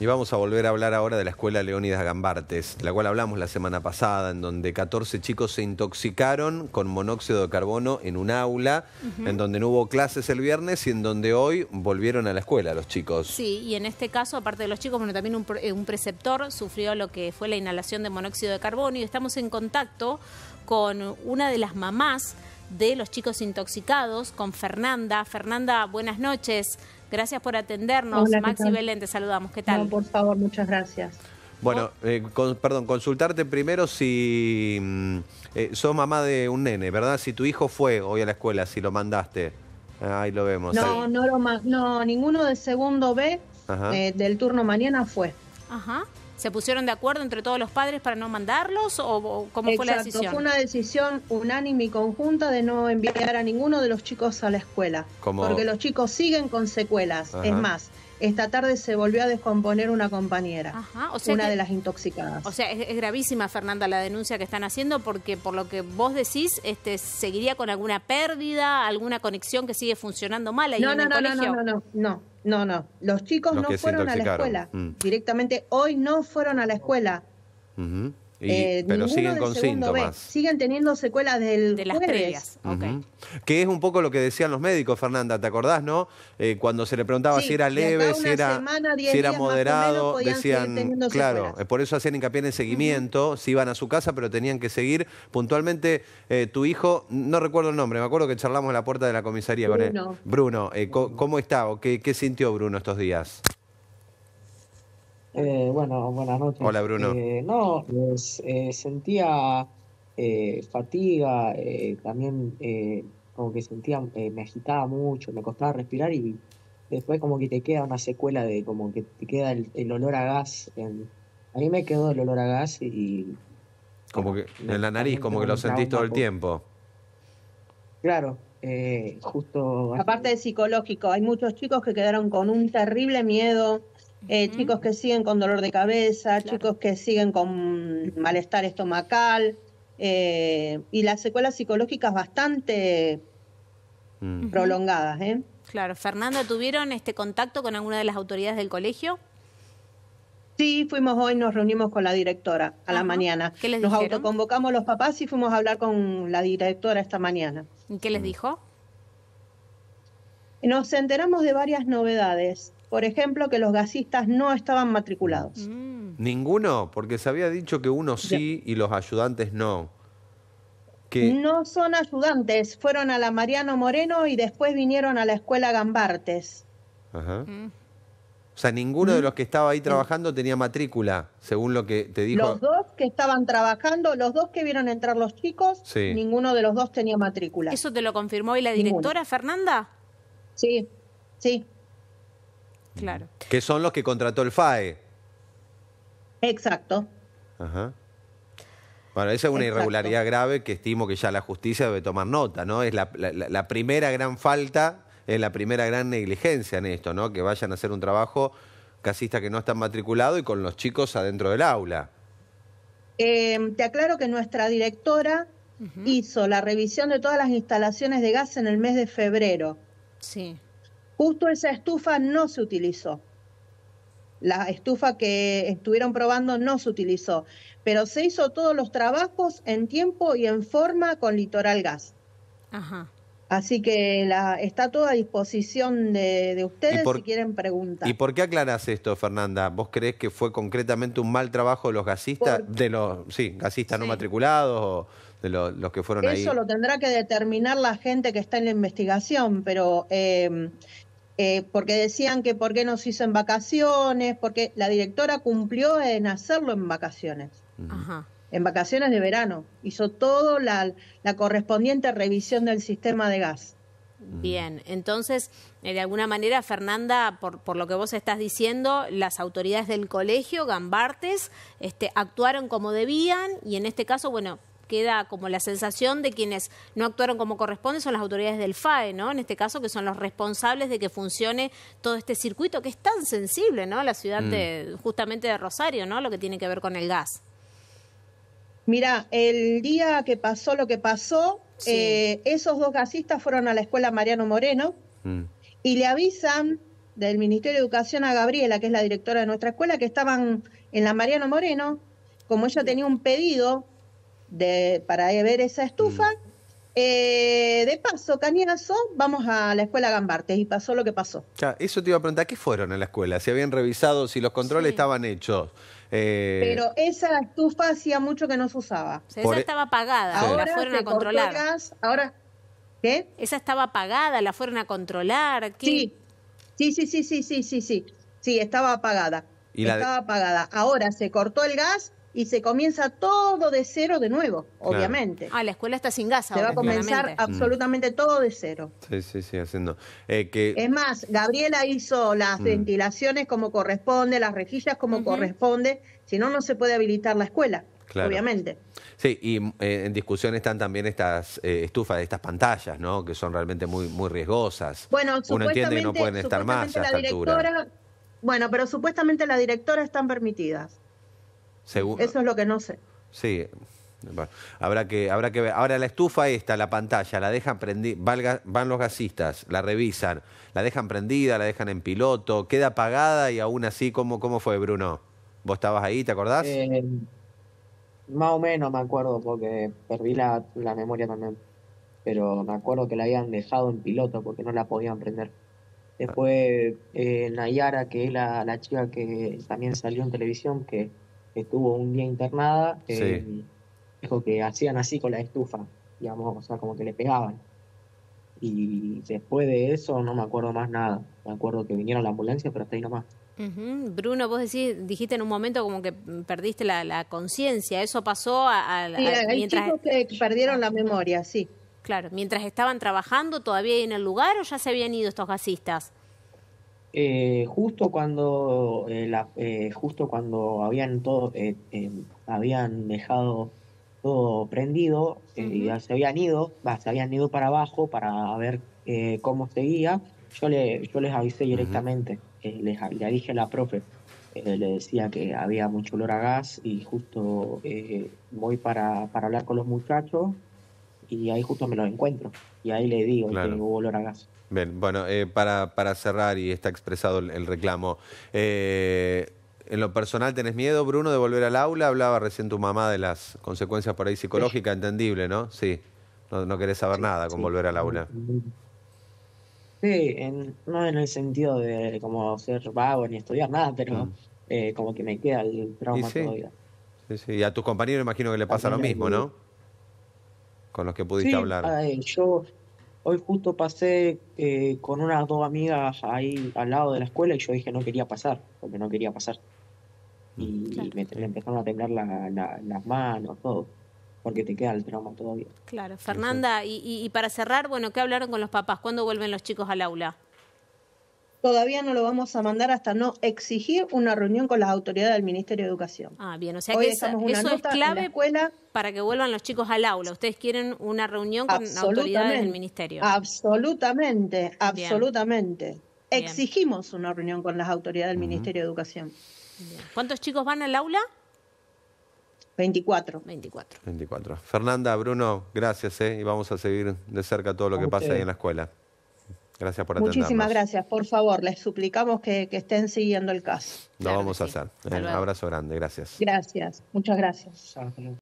Y vamos a volver a hablar ahora de la escuela Leónidas Gambartes, de la cual hablamos la semana pasada, en donde 14 chicos se intoxicaron con monóxido de carbono en un aula, en donde no hubo clases el viernes y en donde hoy volvieron a la escuela los chicos. Sí, y en este caso, aparte de los chicos, bueno, también un, eh, un preceptor sufrió lo que fue la inhalación de monóxido de carbono y estamos en contacto con una de las mamás de los chicos intoxicados, con Fernanda. Fernanda, buenas noches. Gracias por atendernos. Maxi Belén, te saludamos. ¿Qué tal? No, por favor, muchas gracias. Bueno, eh, perdón, consultarte primero si mm, eh, sos mamá de un nene, ¿verdad? Si tu hijo fue hoy a la escuela, si lo mandaste. Ah, ahí lo vemos. No, no, lo, ninguno de segundo B eh, del turno mañana fue. Ajá. ¿Se pusieron de acuerdo entre todos los padres para no mandarlos o, cómo fue la decisión? Fue una decisión unánime y conjunta de no enviar a ninguno de los chicos a la escuela, porque los chicos siguen con secuelas. Es más, esta tarde se volvió a descomponer una compañera, una de las intoxicadas. O sea, es, gravísima, Fernanda, la denuncia que están haciendo porque por lo que vos decís, este, seguiría con alguna pérdida, alguna conexión que sigue funcionando mal ahí no, No, no, no, no, no. No, no, los chicos no fueron a la escuela. Mm. Directamente hoy no fueron a la escuela. Eh, pero siguen con síntomas. siguen teniendo secuelas de las Que es un poco lo que decían los médicos, Fernanda, ¿te acordás, no? Eh, cuando se le preguntaba si era leve, si era, si era moderado, decían, claro, eh, por eso hacían hincapié en el seguimiento, si iban a su casa, pero tenían que seguir. Puntualmente, tu hijo, no recuerdo el nombre, me acuerdo que charlamos en la puerta de la comisaría con él. Bruno, ¿cómo, está qué sintió Bruno estos días? Eh, bueno, buenas noches. Hola, Bruno. Eh, no, eh, sentía fatiga, también como que sentía, me agitaba mucho, me costaba respirar y después como que te queda una secuela de como que te queda el, olor a gas. a mí me quedó el olor a gas y... como que en la nariz, como que lo sentís todo el tiempo. Claro, justo... Aparte de psicológico, hay muchos chicos que quedaron con un terrible miedo eh, chicos que siguen con dolor de cabeza, chicos que siguen con malestar estomacal eh, y las secuelas psicológicas bastante mm. prolongadas. ¿eh? Claro, Fernanda, ¿tuvieron este contacto con alguna de las autoridades del colegio? Sí, fuimos hoy, nos reunimos con la directora a la mañana. ¿Qué les nos autoconvocamos los papás y fuimos a hablar con la directora esta mañana. ¿Y qué les mm. dijo? Nos enteramos de varias novedades por ejemplo, que los gasistas no estaban matriculados. Mm. Ninguno, porque se había dicho que uno sí y los ayudantes no. Que No son ayudantes, fueron a la Mariano Moreno y después vinieron a la escuela Gambartes. Ajá. Mm. O sea, ninguno de mm. los que estaba ahí trabajando tenía matrícula, según lo que te dijo. Los dos que estaban trabajando, los dos que vieron entrar los chicos, ninguno de los dos tenía matrícula. ¿Eso te lo confirmó hoy la directora, Fernanda? Sí, sí. Claro. Que son los que contrató el FAE. Exacto. Ajá. Bueno, esa es una irregularidad grave que estimo que ya la justicia debe tomar nota, ¿no? Es la, primera gran falta, es la primera gran negligencia en esto, ¿no? Que vayan a hacer un trabajo casista que no están matriculado y con los chicos adentro del aula. Em, te aclaro que nuestra directora hizo la revisión de todas las instalaciones de gas en el mes de febrero. Sí. Justo esa estufa no se utilizó. La estufa que estuvieron probando no se utilizó, pero se hizo todos los trabajos en tiempo y en forma con litoral gas. Ajá. Así que la, está todo a disposición de, ustedes si quieren preguntar. ¿Y por qué aclaras esto, Fernanda? ¿Vos crees que fue concretamente un mal trabajo de los gasistas, de los sí, gasistas no matriculados o de los que fueron ahí? Eso lo tendrá que determinar la gente que está en la investigación, pero eh, eh, porque decían que por qué no se hizo en vacaciones, porque la directora cumplió en hacerlo en vacaciones. En vacaciones de verano. Hizo toda la, correspondiente revisión del sistema de gas. Bien, entonces, eh, de alguna manera, Fernanda, por, lo que vos estás diciendo, las autoridades del colegio, Gambartes, este, actuaron como debían y en este caso, bueno, queda como la sensación de quienes no actuaron como corresponde son las autoridades del FAE, ¿no? En este caso, que son los responsables de que funcione todo este circuito que es tan sensible, ¿no? La ciudad mm. de, justamente de Rosario, ¿no? Lo que tiene que ver con el gas. Mira, el día que pasó lo que pasó, eh, esos dos gasistas fueron a la escuela Mariano Moreno mm. y le avisan del Ministerio de Educación a Gabriela, que es la directora de nuestra escuela, que estaban en la Mariano Moreno, como ella tenía un pedido de, para ver esa estufa. Mm. Eh, de paso, cañazo, vamos a la escuela Gambartes y pasó lo que pasó. Ya, eso te iba a preguntar, ¿qué fueron en la escuela? Si habían revisado, si los controles estaban hechos. Eh, Pero esa estufa hacía mucho que no se usaba. esa e- estaba apagada, ahora la fueron a controlar. Gas, ahora, ¿qué? Esa estaba apagada, la fueron a controlar. Sí. sí, sí, sí, sí, sí, sí, sí, estaba apagada. ¿Y estaba apagada. Ahora se cortó el gas y se comienza todo de cero de nuevo, obviamente. Ah, la escuela está sin gas. Se va a comenzar absolutamente mm. todo de cero. Sí, sí, sí, haciendo. Eh, que... Es más, Gabriela hizo las mm. ventilaciones como corresponde, las rejillas como corresponde, si no, no se puede habilitar la escuela. Obviamente. Sí, y eh, en discusión están también estas eh, estufas estas pantallas, ¿no? Que son realmente muy, muy riesgosas. Bueno, Uno entiende que no pueden estar más a esta Bueno, pero supuestamente las directoras están permitidas. Eso es lo que no sé. Sí. habrá que habrá que ver. Ahora la estufa esta, la pantalla, la dejan prendida, van los gasistas, la revisan, la dejan prendida, la dejan en piloto, queda apagada y aún así cómo fue Bruno? ¿Vos estabas ahí, te acordás? Eh, más o menos me acuerdo porque perdí la, la memoria también. Pero me acuerdo que la habían dejado en piloto porque no la podían prender. Después eh, Nayara, que es la, la chica que también salió en televisión, que estuvo un día internada, eh, dijo que hacían así con la estufa, digamos, o sea, como que le pegaban. Y después de eso no me acuerdo más nada. Me acuerdo que vinieron la ambulancia, pero hasta ahí nomás. Bruno, vos decís, dijiste en un momento como que perdiste la, conciencia, eso pasó a, mientras... que perdieron la memoria, sí. Claro, mientras estaban trabajando todavía en el lugar o ya se habían ido estos gasistas. Eh, justo cuando eh, eh, justo cuando habían todo habían dejado todo prendido y ya se habían ido se habían ido para abajo para ver cómo seguía yo le yo les avisé directamente les, le dije a la profe le decía que había mucho olor a gas y justo voy para, para hablar con los muchachos y ahí justo me los encuentro y ahí le digo que este, hubo olor a gas Bien, bueno, eh, para, para, cerrar, y está expresado el, reclamo, eh, en lo personal, ¿tenés miedo, Bruno, de volver al aula? Hablaba recién tu mamá de las consecuencias por ahí psicológicas, entendible, ¿no? Sí, no, querés saber nada con volver al aula. Sí, en, no en el sentido de como ser vago ni estudiar nada, pero mm. eh, como que me queda el trauma todavía. Sí, sí, y a tus compañeros imagino que le pasa lo mismo, ¿no? Con los que pudiste hablar. Ay, yo Hoy justo pasé eh, con unas dos amigas ahí al lado de la escuela y yo dije no quería pasar, porque no quería pasar. Y, me, empezaron a temblar las manos, todo, porque te queda el trauma todavía. Claro, Fernanda, Y, y, para cerrar, bueno, ¿qué hablaron con los papás? ¿Cuándo vuelven los chicos al aula? todavía no lo vamos a mandar hasta no exigir una reunión con las autoridades del Ministerio de Educación. Ah, bien, o sea que eso es clave escuela. para que vuelvan los chicos al aula. Ustedes quieren una reunión con autoridades del Ministerio. Absolutamente, absolutamente. Exigimos una reunión con las autoridades del Ministerio de Educación. ¿Cuántos chicos van al aula? 24. 24. 24. Fernanda, Bruno, gracias, ¿eh? y vamos a seguir de cerca todo lo que pasa ahí en la escuela. Gracias por atendernos. Muchísimas gracias. Por favor, les suplicamos que, estén siguiendo el caso. Lo vamos a hacer. Un abrazo grande. Gracias. Gracias. Muchas gracias.